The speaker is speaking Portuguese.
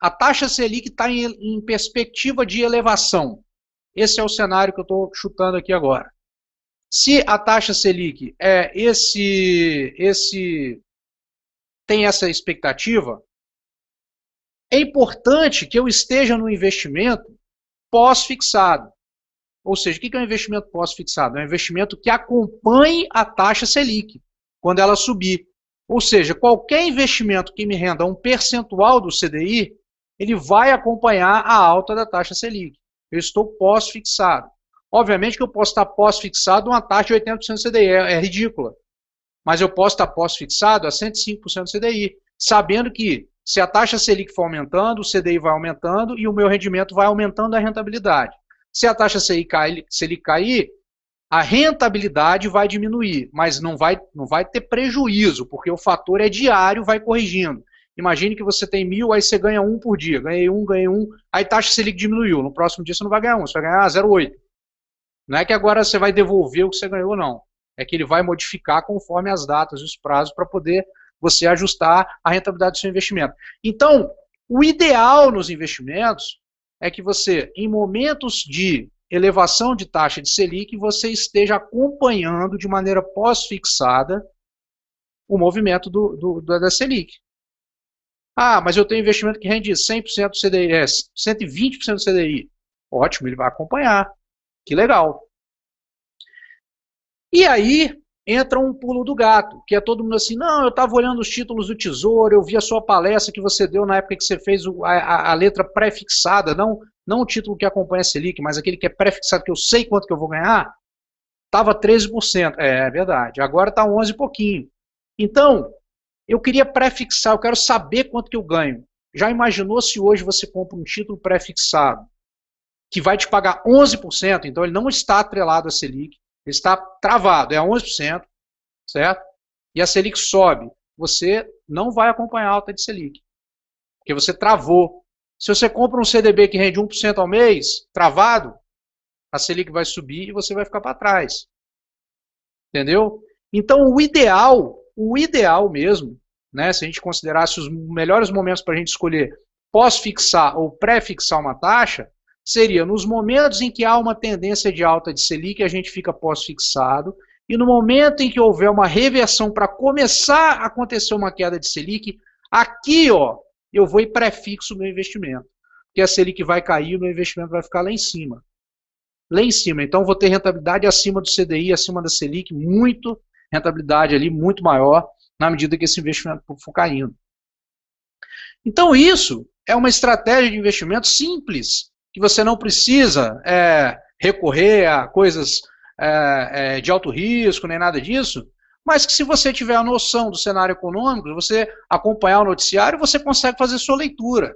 A taxa Selic está em, em perspectiva de elevação. Esse é o cenário que eu estou chutando aqui agora. Se a taxa Selic é esse, esse tem essa expectativa, é importante que eu esteja no investimento pós-fixado. Ou seja, o que é um investimento pós-fixado? É um investimento que acompanhe a taxa Selic quando ela subir. Ou seja, qualquer investimento que me renda um percentual do CDI ele vai acompanhar a alta da taxa Selic. Eu estou pós-fixado. Obviamente que eu posso estar pós-fixado uma taxa de 80% CDI, é, é ridícula. Mas eu posso estar pós-fixado a 105% CDI, sabendo que se a taxa Selic for aumentando, o CDI vai aumentando e o meu rendimento vai aumentando a rentabilidade. Se a taxa Selic cair, Selic cair a rentabilidade vai diminuir, mas não vai, não vai ter prejuízo, porque o fator é diário, vai corrigindo. Imagine que você tem mil, aí você ganha um por dia. Ganhei um, ganhei um. Aí taxa Selic diminuiu. No próximo dia você não vai ganhar um, você vai ganhar 0,8. Ah, não é que agora você vai devolver o que você ganhou, não. É que ele vai modificar conforme as datas e os prazos para poder você ajustar a rentabilidade do seu investimento. Então, o ideal nos investimentos é que você, em momentos de elevação de taxa de Selic, você esteja acompanhando de maneira pós-fixada o movimento do, do, da Selic. Ah, mas eu tenho investimento que rende 100% do CDI, é, 120% do CDI. Ótimo, ele vai acompanhar. Que legal. E aí entra um pulo do gato, que é todo mundo assim, não, eu estava olhando os títulos do Tesouro, eu vi a sua palestra que você deu na época que você fez a, a, a letra pré-fixada, não, não o título que acompanha a Selic, mas aquele que é pré-fixado, que eu sei quanto que eu vou ganhar, estava 13%. É, é verdade, agora está 11 e pouquinho. Então, eu queria prefixar, eu quero saber quanto que eu ganho. Já imaginou se hoje você compra um título prefixado que vai te pagar 11%, então ele não está atrelado à Selic, ele está travado, é 11%, certo? E a Selic sobe, você não vai acompanhar a alta de Selic, porque você travou. Se você compra um CDB que rende 1% ao mês, travado, a Selic vai subir e você vai ficar para trás. Entendeu? Então, o ideal o ideal mesmo, né, se a gente considerasse os melhores momentos para a gente escolher pós-fixar ou pré-fixar uma taxa, seria nos momentos em que há uma tendência de alta de Selic, a gente fica pós-fixado, e no momento em que houver uma reversão para começar a acontecer uma queda de Selic, aqui ó, eu vou e prefixo o meu investimento. Porque a Selic vai cair, o meu investimento vai ficar lá em cima. Lá em cima. Então vou ter rentabilidade acima do CDI, acima da Selic, muito rentabilidade ali muito maior na medida que esse investimento for caindo. Então isso é uma estratégia de investimento simples, que você não precisa é, recorrer a coisas é, é, de alto risco, nem nada disso, mas que se você tiver a noção do cenário econômico, você acompanhar o noticiário, você consegue fazer sua leitura.